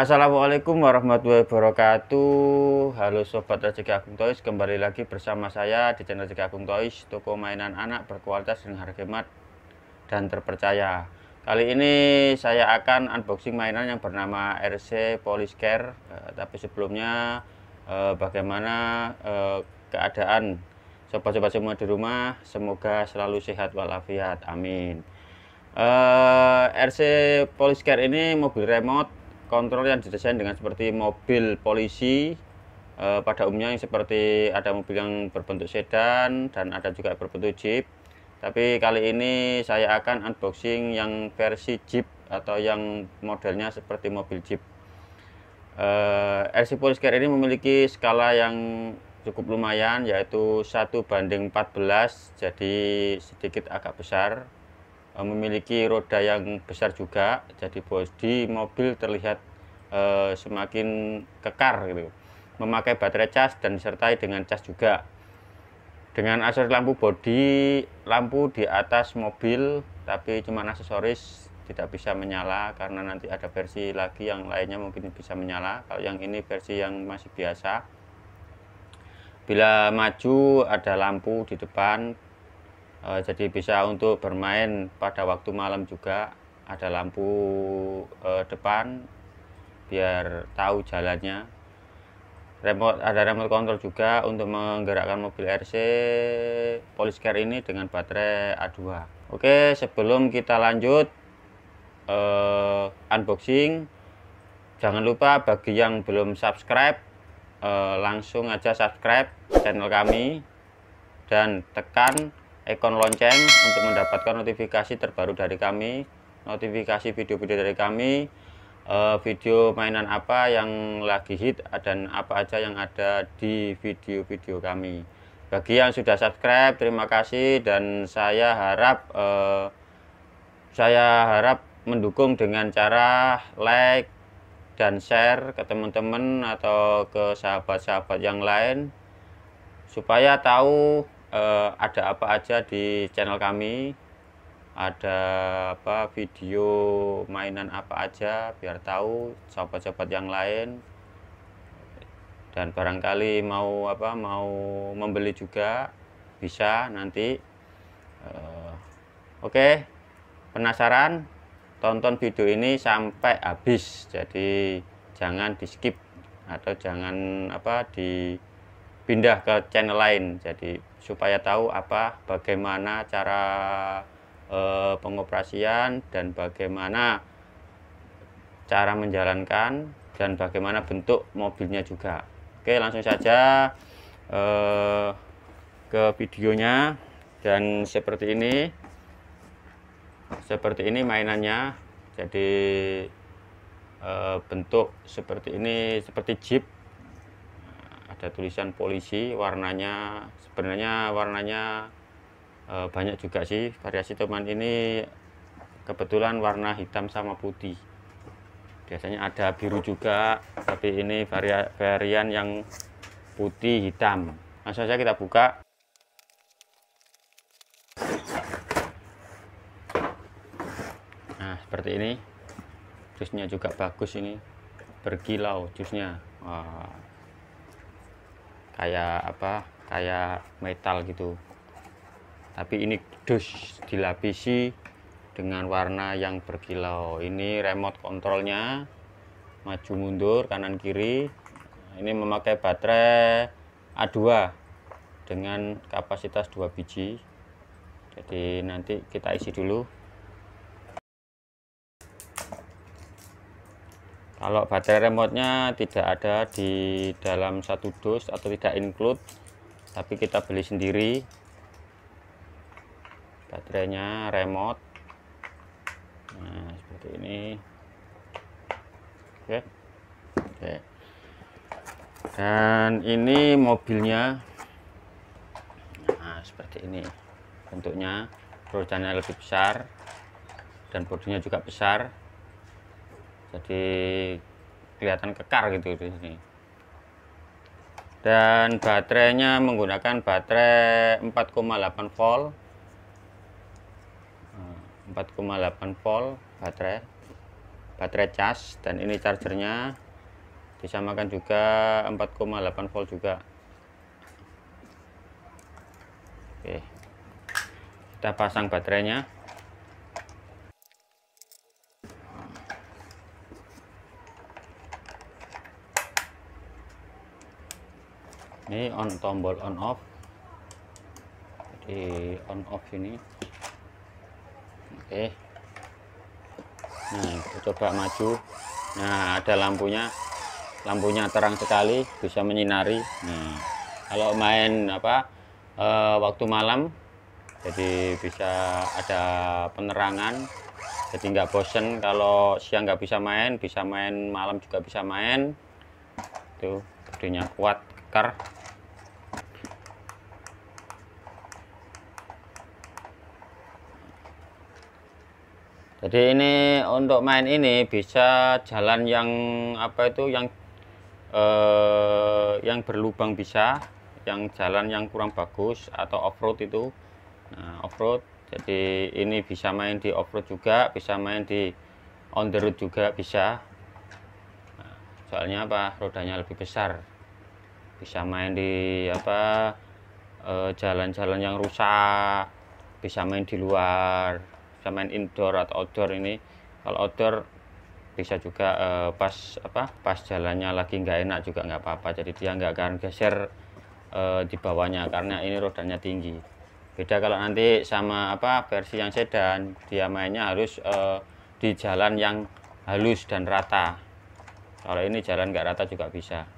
Assalamualaikum warahmatullahi wabarakatuh Halo Sobat Rezeki Agung Toys Kembali lagi bersama saya di channel Rezeki Agung Toys Toko mainan anak berkualitas dengan harga hemat dan terpercaya Kali ini saya akan unboxing mainan yang bernama RC Poliscare eh, Tapi sebelumnya eh, bagaimana eh, keadaan Sobat-sobat semua di rumah Semoga selalu sehat walafiat Amin eh, RC Poliscare ini mobil remote kontrol yang didesain dengan seperti mobil polisi e, pada umumnya yang seperti ada mobil yang berbentuk sedan dan ada juga berbentuk jeep tapi kali ini saya akan unboxing yang versi jeep atau yang modelnya seperti mobil jeep e, eh, RC Care ini memiliki skala yang cukup lumayan yaitu 1 banding 14 jadi sedikit agak besar Eh, memiliki roda yang besar juga jadi bodi mobil terlihat e, semakin kekar gitu memakai baterai cas dan disertai dengan cas juga dengan aksesoris lampu bodi lampu di atas mobil tapi cuma aksesoris tidak bisa menyala karena nanti ada versi lagi yang lainnya mungkin bisa menyala kalau yang ini versi yang masih biasa bila maju ada lampu di depan Eh, jadi bisa untuk bermain pada waktu malam juga ada lampu uh, depan biar tahu jalannya remote ada remote control juga untuk menggerakkan mobil RC Poliscar ini dengan baterai A2 Oke sebelum kita lanjut uh, unboxing jangan lupa bagi yang belum subscribe langsung aja subscribe channel kami dan tekan ikon lonceng untuk mendapatkan notifikasi terbaru dari kami, notifikasi video-video dari kami, eh, video mainan apa yang lagi hit dan apa aja yang ada di video-video kami. Bagi yang sudah subscribe, terima kasih dan saya harap eh, saya harap mendukung dengan cara like dan share ke teman-teman atau ke sahabat-sahabat yang lain supaya tahu eh, ada apa aja di channel kami ada apa video mainan apa aja biar tahu sahabat-sahabat yang lain dan barangkali mau apa mau membeli juga bisa nanti uh, oke okay. penasaran tonton video ini sampai habis jadi jangan di skip atau jangan apa di pindah ke channel lain jadi supaya tahu apa bagaimana cara eh, pengoperasian dan bagaimana cara menjalankan dan bagaimana bentuk mobilnya juga oke langsung saja eh, ke videonya dan seperti ini seperti ini mainannya jadi e, bentuk seperti ini seperti jeep ada tulisan polisi warnanya sebenarnya warnanya e, banyak juga sih variasi teman ini kebetulan warna hitam sama putih biasanya ada biru juga tapi ini varia varian yang putih hitam langsung saja kita buka nah seperti ini jusnya juga bagus ini berkilau jusnya wah kayak apa kayak metal gitu tapi ini dus dilapisi dengan warna yang berkilau ini remote kontrolnya maju mundur kanan kiri ini memakai baterai A2 dengan kapasitas 2 biji jadi nanti kita isi dulu kalau baterai remote tidak ada di dalam satu dus atau tidak include tapi kita beli sendiri baterainya remote nah seperti ini oke oke dan ini mobilnya nah seperti ini bentuknya rodannya lebih besar dan bodinya juga besar jadi kelihatan kekar gitu di sini dan baterainya menggunakan baterai 4,8 volt 4,8 hmm, volt baterai baterai charge dan ini chargernya disamakan juga 4,8 volt juga oke kita pasang baterainya ini on tombol on off jadi on off ini oke nah kita coba maju nah ada lampunya lampunya terang sekali bisa menyinari nah kalau main apa e, waktu malam jadi bisa ada penerangan jadi nggak bosen kalau siang nggak bisa main bisa main malam juga bisa main Itu gedenya kuat kekar jadi ini untuk main ini bisa jalan yang apa itu yang eh, yang berlubang bisa yang jalan yang kurang bagus atau off-road itu nah, off-road jadi ini bisa main di off-road juga bisa main di on the road juga bisa nah, soalnya apa rodanya lebih besar bisa main di apa eh, jalan-jalan eh, jalan -jalan yang rusak bisa main di luar bisa main indoor atau outdoor ini kalau outdoor bisa juga uh, pas apa pas jalannya lagi nggak enak juga nggak apa-apa jadi dia nggak akan geser uh, di bawahnya karena ini rodanya tinggi beda kalau nanti sama apa versi yang sedan dia mainnya harus uh, di jalan yang halus dan rata kalau ini jalan nggak rata juga bisa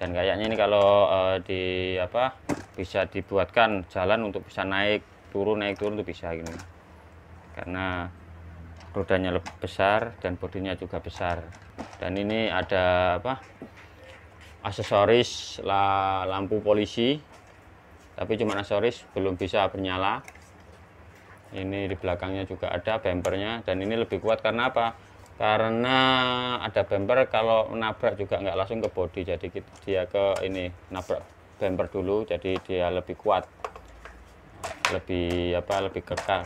dan kayaknya ini kalau uh, di apa bisa dibuatkan jalan untuk bisa naik turun naik turun itu bisa gini gitu karena rodanya lebih besar dan bodinya juga besar dan ini ada apa aksesoris la, lampu polisi tapi cuma aksesoris belum bisa bernyala ini di belakangnya juga ada bempernya dan ini lebih kuat karena apa karena ada bemper kalau menabrak juga nggak langsung ke bodi jadi dia ke ini nabrak bemper dulu jadi dia lebih kuat lebih apa lebih kekal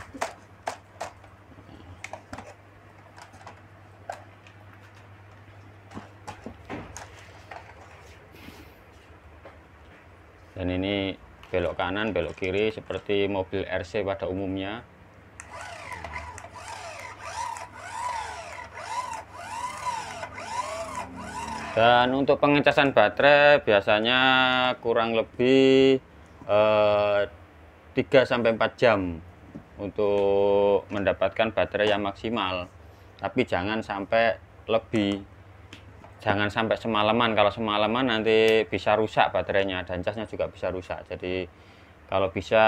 dan ini belok kanan belok kiri seperti mobil RC pada umumnya dan untuk pengecasan baterai biasanya kurang lebih eh, 3-4 jam untuk mendapatkan baterai yang maksimal tapi jangan sampai lebih jangan sampai semalaman kalau semalaman nanti bisa rusak baterainya dan casnya juga bisa rusak jadi kalau bisa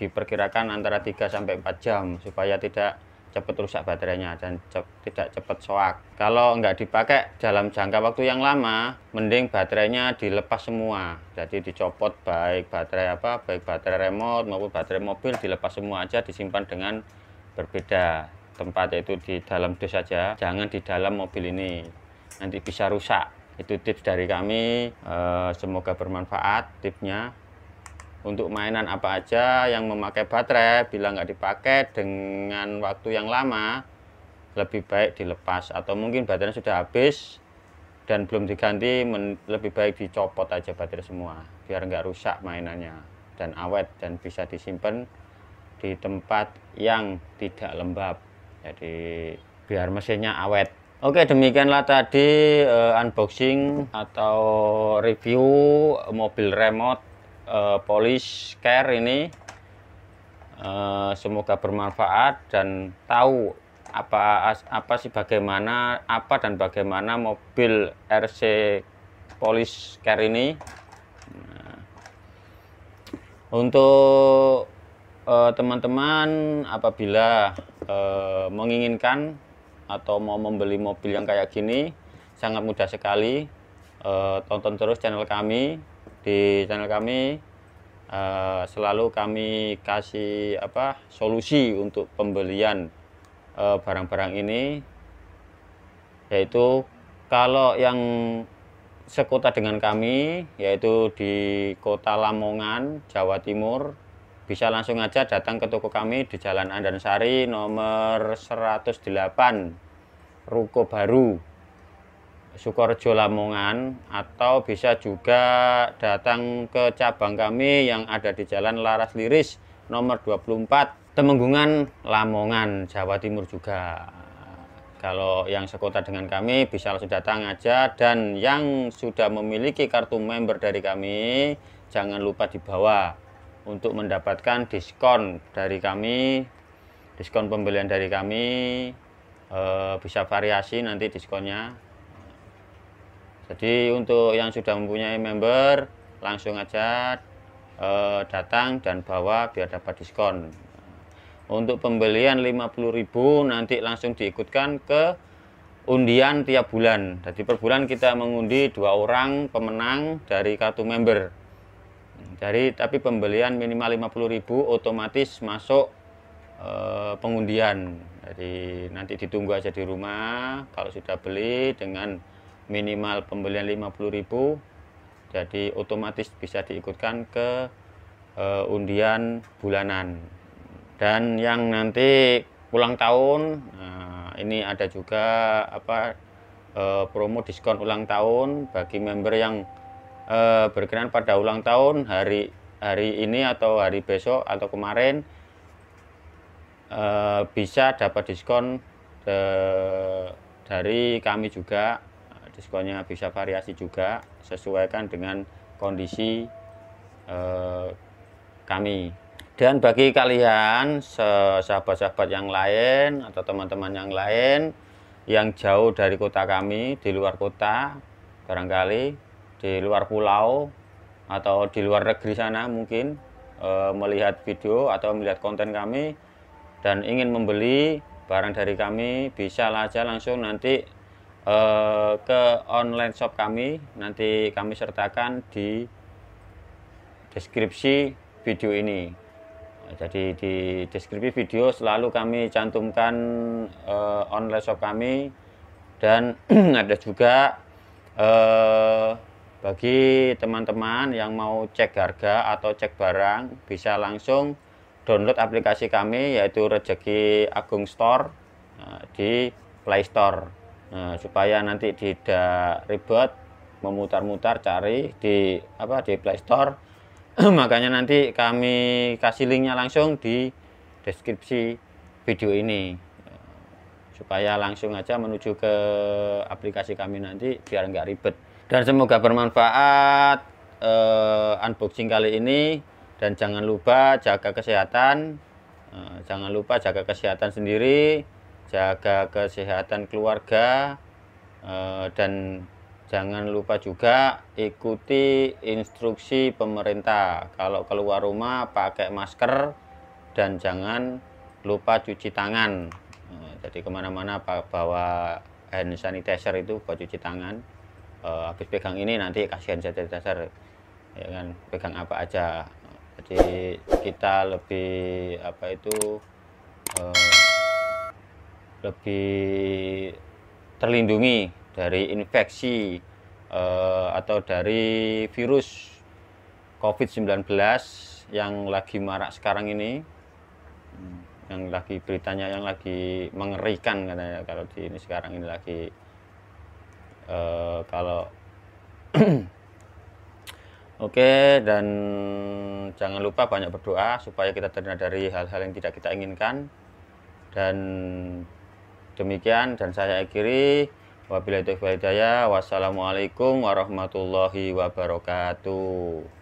diperkirakan antara 3 sampai 4 jam supaya tidak cepat rusak baterainya dan cep, tidak cepat soak kalau nggak dipakai dalam jangka waktu yang lama mending baterainya dilepas semua jadi dicopot baik baterai apa baik baterai remote maupun baterai mobil dilepas semua aja disimpan dengan berbeda tempat yaitu di dalam dus saja jangan di dalam mobil ini nanti bisa rusak. Itu tips dari kami, eh, semoga bermanfaat tipsnya. Untuk mainan apa aja yang memakai baterai, bila nggak dipakai dengan waktu yang lama, lebih baik dilepas atau mungkin baterainya sudah habis dan belum diganti, lebih baik dicopot aja baterai semua, biar nggak rusak mainannya dan awet dan bisa disimpan di tempat yang tidak lembab. Jadi biar mesinnya awet. Oke, demikianlah tadi uh, unboxing atau review mobil remote uh, Polish Care ini. Uh, semoga bermanfaat dan tahu apa apa sih bagaimana apa dan bagaimana mobil RC Polish Care ini. Nah, untuk teman-teman uh, apabila uh, menginginkan atau mau membeli mobil yang kayak gini sangat mudah sekali e, tonton terus channel kami di channel kami e, selalu kami kasih apa solusi untuk pembelian eh, barang-barang e, ini yaitu kalau yang sekota dengan kami yaitu di kota Lamongan Jawa Timur bisa langsung aja datang ke toko kami di Jalan Andansari nomor 108 Ruko Baru Sukorejo Lamongan atau bisa juga datang ke cabang kami yang ada di Jalan Laras Liris nomor 24 Temenggungan Lamongan Jawa Timur juga kalau yang sekota dengan kami bisa langsung datang aja dan yang sudah memiliki kartu member dari kami jangan lupa dibawa untuk mendapatkan diskon dari kami diskon pembelian dari kami e, bisa variasi nanti diskonnya jadi untuk yang sudah mempunyai member langsung aja e, datang dan bawa biar dapat diskon untuk pembelian 50000 nanti langsung diikutkan ke undian tiap bulan jadi per bulan kita mengundi dua orang pemenang dari kartu member dari tapi pembelian minimal 50.000 otomatis masuk e, pengundian Jadi nanti ditunggu aja di rumah kalau sudah beli dengan minimal pembelian 50.000 jadi otomatis bisa diikutkan ke e, undian bulanan dan yang nanti ulang tahun nah, ini ada juga apa e, promo diskon ulang tahun bagi member yang Eh, berkenan pada ulang tahun hari hari ini atau hari besok atau kemarin eh, bisa dapat diskon de, dari kami juga diskonnya bisa variasi juga sesuaikan dengan kondisi eh, kami dan bagi kalian sahabat-sahabat yang lain atau teman-teman yang lain yang jauh dari kota kami di luar kota barangkali di luar pulau atau di luar negeri sana mungkin e, melihat video atau melihat konten kami dan ingin membeli barang dari kami bisa aja langsung nanti e, ke online shop kami nanti kami sertakan di deskripsi video ini jadi di deskripsi video selalu kami cantumkan e, online shop kami dan ada juga eh, bagi teman-teman yang mau cek harga atau cek barang, bisa langsung download aplikasi kami yaitu Rezeki Agung Store eh, di Play Store. Nah, supaya nanti tidak ribet memutar-mutar cari di apa di Play Store. Makanya nanti kami kasih linknya langsung di deskripsi video ini eh, supaya langsung aja menuju ke aplikasi kami nanti biar nggak ribet dan semoga bermanfaat uh, unboxing kali ini dan jangan lupa jaga kesehatan uh, jangan lupa jaga kesehatan sendiri jaga kesehatan keluarga uh, dan jangan lupa juga ikuti instruksi pemerintah kalau keluar rumah pakai masker dan jangan lupa cuci tangan jadi kemana-mana bawa hand sanitizer itu buat cuci tangan uh, habis pegang ini nanti kasihan dasar ya kan pegang apa aja jadi kita lebih apa itu uh, lebih terlindungi dari infeksi uh, atau dari virus COVID-19 yang lagi marak sekarang ini yang lagi beritanya yang lagi mengerikan katanya kalau di ini sekarang ini lagi Eh, kalau Oke, dan jangan lupa banyak berdoa supaya kita terhindar dari hal-hal yang tidak kita inginkan. Dan demikian, dan saya akhiri. Wabillahi taufiq Wassalamualaikum warahmatullahi wabarakatuh.